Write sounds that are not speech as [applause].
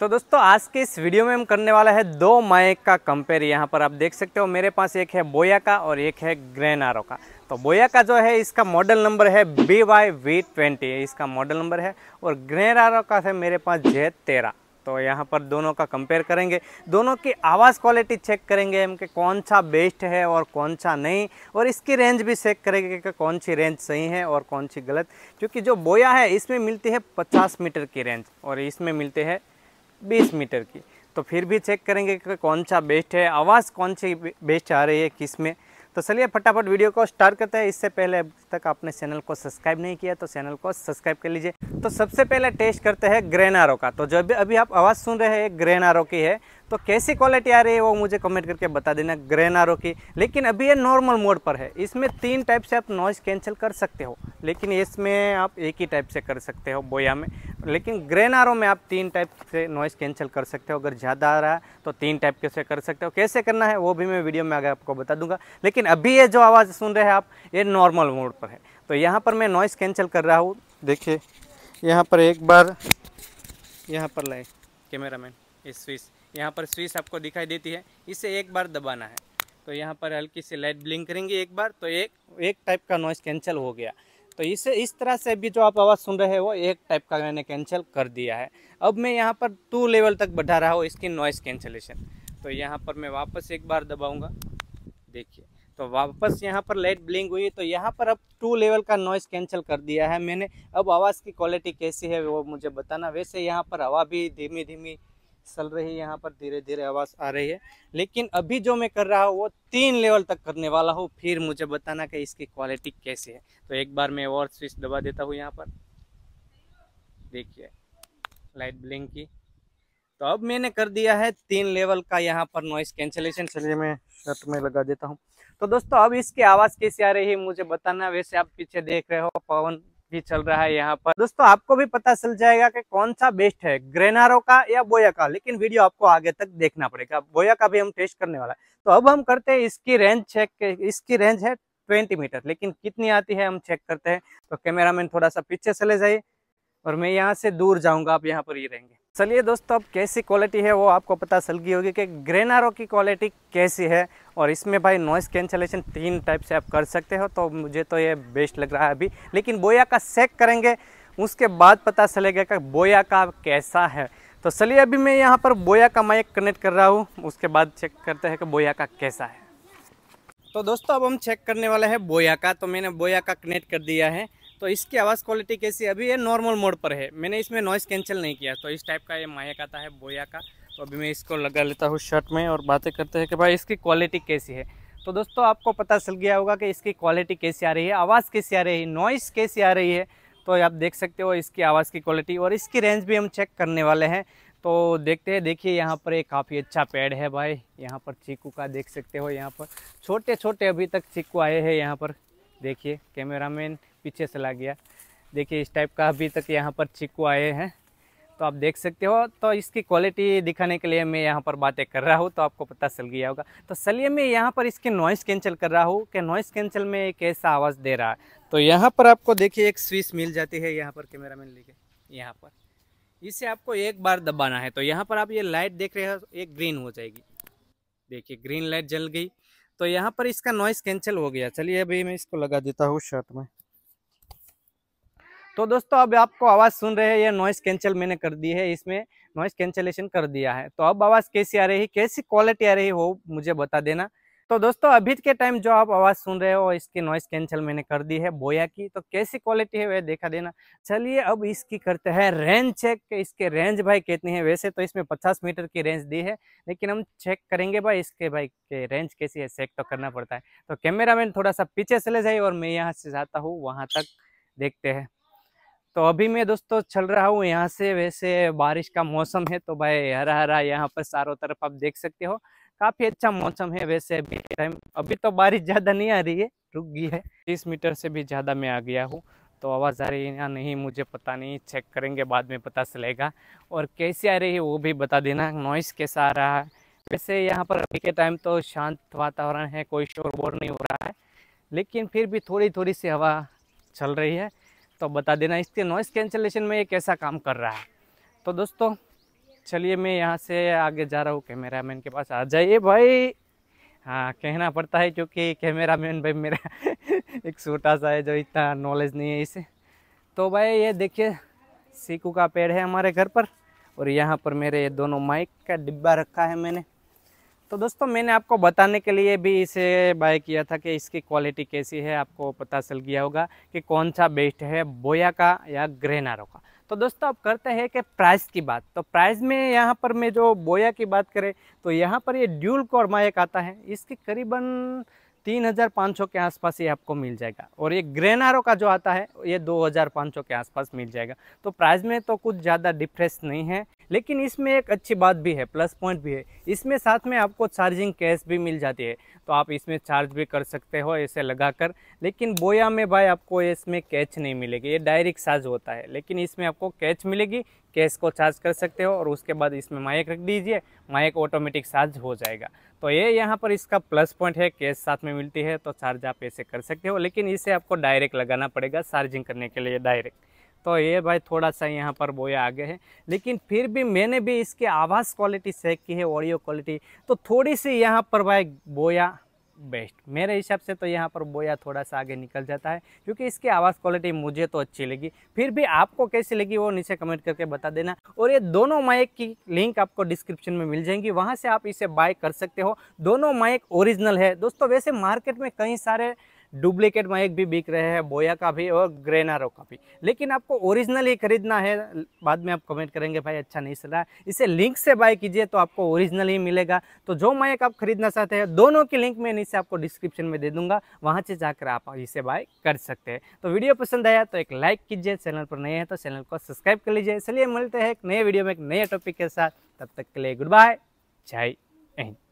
तो दोस्तों आज के इस वीडियो में हम करने वाला है दो माइक का कंपेयर यहाँ पर आप देख सकते हो मेरे पास एक है बोया का और एक है ग्रेनारो का तो बोया का जो है इसका मॉडल नंबर है बी वाई वी ट्वेंटी इसका मॉडल नंबर है और ग्रेनारो का है मेरे पास जे तेरह तो यहाँ पर दोनों का कंपेयर करेंगे दोनों की आवाज़ क्वालिटी चेक करेंगे हम कि कौन सा बेस्ट है और कौन सा नहीं और इसकी रेंज भी चेक करेंगे कि कौन सी रेंज सही है और कौन सी गलत क्योंकि जो बोया है इसमें मिलती है पचास मीटर की रेंज और इसमें मिलते हैं बीस मीटर की तो फिर भी चेक करेंगे कि कौन सा बेस्ट है आवाज़ कौन सी बेस्ट आ रही है किस में तो चलिए फटाफट वीडियो को स्टार्ट करते हैं इससे पहले अब तक आपने चैनल को सब्सक्राइब नहीं किया तो चैनल को सब्सक्राइब कर लीजिए तो सबसे पहले टेस्ट करते हैं ग्रेनारो का तो जो भी अभी आप आवाज़ सुन रहे हैं ग्रेनारो की है तो कैसी क्वालिटी आ रही है वो मुझे कमेंट करके बता देना ग्रेनारो की लेकिन अभी ये नॉर्मल मोड पर है इसमें तीन टाइप से आप नॉइज़ कैंसिल कर सकते हो लेकिन इसमें आप एक ही टाइप से कर सकते हो बोया में लेकिन ग्रेनारो में आप तीन टाइप से नॉइज़ कैंसिल कर सकते हो अगर ज़्यादा आ रहा है तो तीन टाइप कैसे कर सकते हो कैसे करना है वो भी मैं वीडियो में आगे आपको बता दूंगा लेकिन अभी ये जो आवाज़ सुन रहे हैं आप ये नॉर्मल मोड पर है तो यहाँ पर मैं नॉइज़ कैंसिल कर रहा हूँ देखिए यहाँ पर एक बार यहाँ पर लाए कैमरा मैन स्विच यहाँ पर स्विच आपको दिखाई देती है इसे एक बार दबाना है तो यहाँ पर हल्की सी लाइट ब्लिंक करेंगी एक बार तो एक एक टाइप का नॉइज़ कैंसिल हो गया तो इसे इस तरह से भी जो आप आवाज़ सुन रहे हो एक टाइप का मैंने कैंसिल कर दिया है अब मैं यहाँ पर टू लेवल तक बढ़ा रहा हूँ इसकी नॉइज़ कैंसिलेशन तो यहाँ पर मैं वापस एक बार दबाऊँगा देखिए तो वापस यहाँ पर लाइट ब्लिंक हुई तो यहाँ पर अब टू लेवल का नॉइज़ कैंसिल कर दिया है मैंने अब आवाज़ की क्वालिटी कैसी है वो मुझे बताना वैसे यहाँ पर हवा भी धीमी धीमी चल रही है यहाँ पर धीरे धीरे आवाज़ आ रही है लेकिन अभी जो मैं कर रहा हूँ वो तीन लेवल तक करने वाला हूँ फिर मुझे बताना कि इसकी क्वालिटी कैसी है तो एक बार मैं और स्विच दबा देता हूँ यहाँ पर देखिए लाइट ब्लिंक की तो अब मैंने कर दिया है तीन लेवल का यहाँ पर नॉइस कैंसिलेशन चलिए मैं शर्ट में लगा देता हूँ तो दोस्तों अब इसकी आवाज़ कैसी आ रही है मुझे बताना वैसे आप पीछे देख रहे हो पवन भी चल रहा है यहाँ पर दोस्तों आपको भी पता चल जाएगा कि कौन सा बेस्ट है ग्रेनारो का या बोया का लेकिन वीडियो आपको आगे तक देखना पड़ेगा बोया का भी हम टेस्ट करने वाला है तो अब हम करते हैं इसकी रेंज चेक इसकी रेंज है ट्वेंटी मीटर लेकिन कितनी आती है हम चेक करते हैं तो कैमरा थोड़ा सा पीछे चले जाइए और मैं यहाँ से दूर जाऊंगा आप यहाँ पर ही रहेंगे चलिए दोस्तों अब कैसी क्वालिटी है वो आपको पता चल गई होगी कि ग्रेनारो की क्वालिटी कैसी है और इसमें भाई नॉइस कैंसलेशन तीन टाइप से आप कर सकते हो तो मुझे तो ये बेस्ट लग रहा है अभी लेकिन बोया का सेक करेंगे उसके बाद पता चलेगा कि बोया का कैसा है तो चलिए अभी मैं यहाँ पर बोया का माइक कनेक्ट कर रहा हूँ उसके बाद चेक करते हैं कि बोया का कैसा है तो दोस्तों अब हम चेक करने वाले हैं बोया का तो मैंने बोया का कनेक्ट कर दिया है तो इसकी आवाज़ क्वालिटी कैसी अभी ये नॉर्मल मोड पर है मैंने इसमें नॉइस कैंसिल नहीं किया तो इस टाइप का ये मायक आता है बोया का तो अभी मैं इसको लगा लेता हूँ शर्ट में और बातें करते हैं कि भाई इसकी क्वालिटी कैसी है तो दोस्तों आपको पता चल गया होगा कि इसकी क्वालिटी कैसी आ रही है आवाज़ कैसी आ रही है नॉइस कैसी आ रही है तो आप देख सकते हो इसकी आवाज़ की क्वालिटी और इसकी रेंज भी हम चेक करने वाले हैं तो देखते हैं देखिए यहाँ पर एक काफ़ी अच्छा पेड़ है भाई यहाँ पर चीकू का देख सकते हो यहाँ पर छोटे छोटे अभी तक चीकू आए हैं यहाँ पर देखिए कैमरामैन पीछे चला गया देखिए इस टाइप का अभी तक यहाँ पर चिक्कू आए हैं तो आप देख सकते हो तो इसकी क्वालिटी दिखाने के लिए मैं यहाँ पर बातें कर रहा हूँ तो आपको पता चल गया होगा तो सलिए मैं यहाँ पर इसकी नॉइस कैंसिल कर रहा हूँ कि नॉइस कैंसिल में एक ऐसा आवाज़ दे रहा है तो यहाँ पर आपको देखिए एक स्विच मिल जाती है यहाँ पर कैमरा मैन लेके यहाँ पर इसे आपको एक बार दबाना है तो यहाँ पर आप ये लाइट देख रहे हो ये ग्रीन हो जाएगी देखिए ग्रीन लाइट जल गई तो यहाँ पर इसका नॉइस कैंसिल हो गया चलिए अभी मैं इसको लगा देता हूँ शर्ट में तो दोस्तों अब आपको आवाज़ सुन रहे हैं ये नॉइस कैंसिल मैंने कर दी है इसमें नॉइस कैंसिलेशन कर दिया है तो अब आवाज़ कैसी आ रही है कैसी क्वालिटी आ रही हो मुझे बता देना तो दोस्तों अभी के टाइम जो आप आवाज़ सुन रहे हो इसकी नॉइस कैंसिल मैंने कर दी है बोया की तो कैसी क्वालिटी है वह देखा देना चलिए अब इसकी करते हैं रेंज चेक इसके रेंज भाई कितनी है वैसे तो इसमें पचास मीटर की रेंज दी है लेकिन हम चेक करेंगे भाई इसके भाई के रेंज कैसी है चेक तो करना पड़ता है तो कैमरा मैन थोड़ा सा पीछे चले जाए और मैं यहाँ से जाता हूँ वहाँ तक देखते हैं तो अभी मैं दोस्तों चल रहा हूँ यहाँ से वैसे बारिश का मौसम है तो भाई हरा हरा यहाँ पर चारों तरफ आप देख सकते हो काफ़ी अच्छा मौसम है वैसे अभी टाइम अभी तो बारिश ज़्यादा नहीं आ रही है रुक गई है तीस मीटर से भी ज़्यादा मैं आ गया हूँ तो आवाज़ आ रही है या नहीं मुझे पता नहीं चेक करेंगे बाद में पता चलेगा और कैसे आ रही है वो भी बता देना नॉइस कैसा आ रहा है वैसे यहाँ पर अभी के टाइम तो शांत वातावरण है कोई शोर बोर नहीं हो रहा है लेकिन फिर भी थोड़ी थोड़ी सी हवा चल रही है तो बता देना इसके नॉइस कैंसिलेशन में ये कैसा काम कर रहा है तो दोस्तों चलिए मैं यहाँ से आगे जा रहा हूँ कैमरा मैन के पास आ जाइए भाई हाँ कहना पड़ता है क्योंकि कैमरा मैन भाई मेरा [laughs] एक छोटा सा है जो इतना नॉलेज नहीं है इसे तो भाई ये देखिए सीकू का पेड़ है हमारे घर पर और यहाँ पर मेरे ये दोनों माइक का डिब्बा रखा है मैंने तो दोस्तों मैंने आपको बताने के लिए भी इसे बाय किया था कि इसकी क्वालिटी कैसी है आपको पता चल गया होगा कि कौन सा बेस्ट है बोया का या ग्रेनारो का तो दोस्तों अब करते हैं कि प्राइस की बात तो प्राइस में यहाँ पर मैं जो बोया की बात करें तो यहाँ पर ये ड्यूल कोर एक आता है इसकी करीबन तीन हज़ार पाँच सौ के आसपास ये आपको मिल जाएगा और ये ग्रेनारो का जो आता है ये दो हज़ार पाँच सौ के आसपास मिल जाएगा तो प्राइस में तो कुछ ज़्यादा डिफरेंस नहीं है लेकिन इसमें एक अच्छी बात भी है प्लस पॉइंट भी है इसमें साथ में आपको चार्जिंग केस भी मिल जाती है तो आप इसमें चार्ज भी कर सकते हो ऐसे लगाकर लेकिन बोया में भाई आपको इसमें कैच नहीं मिलेगी ये डायरेक्ट चार्ज होता है लेकिन इसमें आपको कैच मिलेगी केस को चार्ज कर सकते हो और उसके बाद इसमें माइक रख दीजिए माइक ऑटोमेटिक चार्ज हो जाएगा तो ये यहाँ पर इसका प्लस पॉइंट है केस साथ में मिलती है तो चार्ज आप ऐसे कर सकते हो लेकिन इसे आपको डायरेक्ट लगाना पड़ेगा चार्जिंग करने के लिए डायरेक्ट तो ये भाई थोड़ा सा यहाँ पर बोया आगे है लेकिन फिर भी मैंने भी इसकी आवाज़ क्वालिटी चेक की है ऑडियो क्वालिटी तो थोड़ी सी यहाँ पर भाई बोया बेस्ट मेरे हिसाब से तो यहाँ पर बोया थोड़ा सा आगे निकल जाता है क्योंकि इसकी आवाज़ क्वालिटी मुझे तो अच्छी लगी फिर भी आपको कैसी लगी वो नीचे कमेंट करके बता देना और ये दोनों माइक की लिंक आपको डिस्क्रिप्शन में मिल जाएंगी वहाँ से आप इसे बाय कर सकते हो दोनों माइक ओरिजिनल है दोस्तों वैसे मार्केट में कई सारे डुप्लीकेट माइक भी बिक रहे हैं बोया का भी और ग्रेनारो का भी लेकिन आपको ओरिजिनल ही खरीदना है बाद में आप कमेंट करेंगे भाई अच्छा नहीं चल रहा इसे लिंक से बाय कीजिए तो आपको ओरिजिनल ही मिलेगा तो जो माइक आप खरीदना चाहते हैं दोनों की लिंक मैं नीचे आपको डिस्क्रिप्शन में दे दूंगा वहाँ से जाकर आप इसे बाय कर सकते हैं तो वीडियो पसंद आया तो एक लाइक कीजिए चैनल पर नए हैं तो चैनल को सब्सक्राइब कर लीजिए चलिए मिलते हैं एक नए वीडियो में एक नए टॉपिक के साथ तब तक के लिए गुड बाय जय हिंद